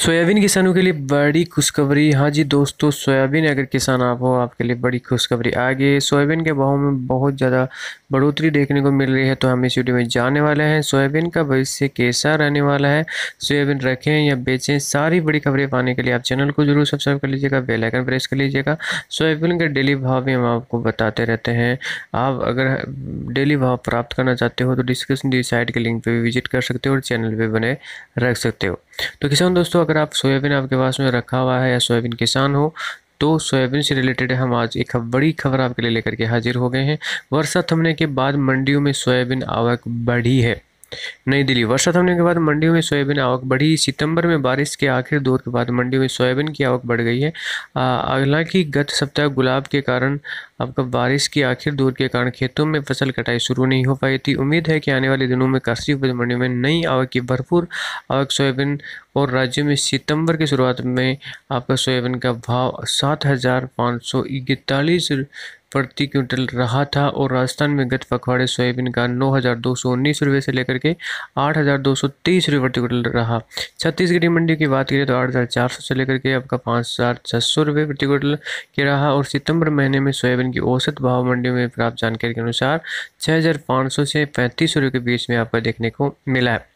soybean किसानों के लिए बड़ी खुशखबरी हाँ जी दोस्तों सोयाबीन अगर किसान आप हो आपके लिए बड़ी खुशखबरी आगे सोयाबीन के भाव में बहुत ज़्यादा बढ़ोतरी देखने को मिल रही है तो हम इस वीडियो में जाने वाले हैं सोयाबीन का भविष्य कैसा रहने वाला है सोयाबीन रखें या बेचें सारी बड़ी खबरें पाने के लिए आप चैनल को जरूर सब्सक्राइब कर लीजिएगा बेलाइकन प्रेस कर लीजिएगा सोयाबीन के डेली भाव भी हम आपको बताते रहते हैं आप अगर डेली भाव प्राप्त करना चाहते हो तो डिस्क्रिप्शन साइट के लिंक पर भी विजिट कर सकते हो और चैनल पर बने रख सकते हो तो किसान दोस्तों अगर आप सोयाबीन आपके पास में रखा हुआ है या सोयाबीन किसान हो तो सोयाबीन से रिलेटेड हम आज एक बड़ी खबर आपके लिए लेकर के हाजिर हो गए हैं वर्षा थमने के बाद मंडियों में सोयाबीन आवक बढ़ी है नई दिल्ली वर्षा थमने के बाद मंडियों में सोयाबीन आवक बढ़ी सितंबर में बारिश के आखिर दौर के बाद मंडियों में सोयाबीन की आवक बढ़ गई है हालांकि गत सप्ताह गुलाब के कारण आपका बारिश की आखिर दौर के कारण खेतों में फसल कटाई शुरू नहीं हो पाई थी उम्मीद है कि आने वाले दिनों में कृषि उपज मंडियों में नई आवक की भरपूर आवक सोयाबीन और राज्य में सितंबर की शुरुआत में आपका सोयाबीन का भाव सात हज़ार प्रति क्विंटल रहा था और राजस्थान में गत पखवाड़े सोयाबीन का नौ हज़ार दो सौ उन्नीस रुपये से लेकर के आठ हज़ार दो सौ तेईस रुपये प्रति क्विंटल रहा छत्तीसगढ़ी मंडी की बात करें तो आठ हज़ार चार सौ से लेकर के आपका पाँच हज़ार छः सौ रुपये प्रति क्विंटल के रहा और सितंबर महीने में सोयाबीन की औसत भाव मंडियों में प्राप्त जानकारी के अनुसार छः हज़ार पाँच सौ से पैंतीस रुपये के बीच में आपका देखने को मिला है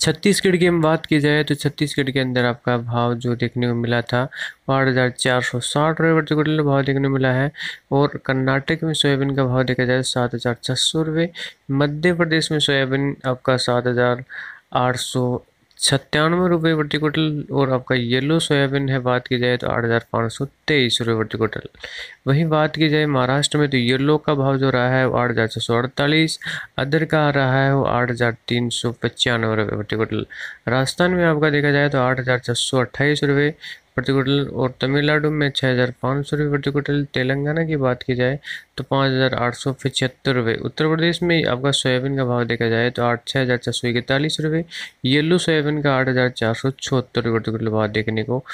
छत्तीसगढ़ की हम बात की जाए तो छत्तीसगढ़ के अंदर आपका भाव जो देखने को मिला था आठ हज़ार चार सौ साठ रुपये प्रति क्विंटल भाव देखने को मिला है और कर्नाटक में सोयाबीन का भाव देखा जाए तो सात हज़ार छः सौ रुपये मध्य प्रदेश में सोयाबीन आपका सात हज़ार आठ सौ सत्तानवे रुपये प्रति क्विंटल और आपका येलो सोयाबीन है बात की जाए तो आठ हज़ार पाँच सौ तेईस रुपये प्रति क्विंटल वहीं बात की जाए महाराष्ट्र में तो येलो का भाव जो रहा है वो आठ हज़ार छः सौ अड़तालीस अदर का रहा है वो आठ हज़ार तीन सौ पचानवे रुपये प्रति क्विंटल राजस्थान में आपका देखा जाए तो आठ हज़ार छः सौ अट्ठाईस रुपये प्रति क्विंटल और तमिलनाडु में छः हज़ार पाँच सौ रुपये प्रति क्विंटल तेलंगाना की बात की जाए तो पाँच हज़ार आठ सौ पचहत्तर रुपये उत्तर प्रदेश में आपका सोयाबीन का भाव देखा जाए तो आठ छः हज़ार छः सौ इकतालीस रुपये येलो सोयाबीन का आठ हज़ार चार सौ छहत्तर रुपये प्रति क्विंटल भाव देखने को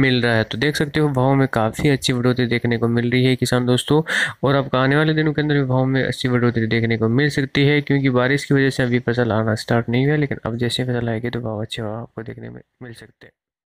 मिल रहा है तो देख सकते हो भाव में काफ़ी अच्छी बढ़ोतरी देखने को मिल रही है किसान दोस्तों और आपका आने वाले दिनों के अंदर भी भाव में अच्छी बढ़ोतरी देखने को मिल सकती है क्योंकि बारिश की वजह से अभी फसल आना स्टार्ट नहीं हुआ लेकिन अब जैसे फसल आएगी तो भाव अच्छे भाव आपको देखने में मिल सकते हैं